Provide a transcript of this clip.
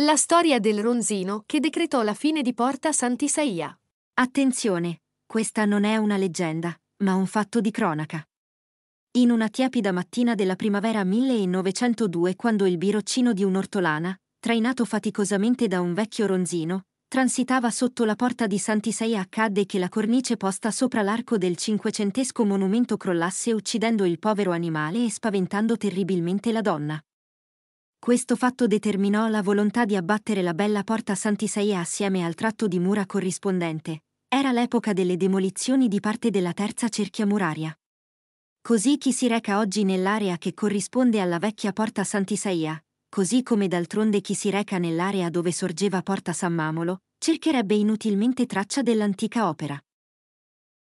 La storia del ronzino che decretò la fine di Porta Sant'Isaia. Attenzione, questa non è una leggenda, ma un fatto di cronaca. In una tiepida mattina della primavera 1902, quando il biroccino di un'ortolana, trainato faticosamente da un vecchio ronzino, transitava sotto la porta di Sant'Isaia, accadde che la cornice posta sopra l'arco del cinquecentesco monumento crollasse uccidendo il povero animale e spaventando terribilmente la donna. Questo fatto determinò la volontà di abbattere la bella porta Sant'Isaia assieme al tratto di mura corrispondente. Era l'epoca delle demolizioni di parte della terza cerchia muraria. Così chi si reca oggi nell'area che corrisponde alla vecchia porta Sant'Isaia, così come d'altronde chi si reca nell'area dove sorgeva porta San Mamolo, cercherebbe inutilmente traccia dell'antica opera.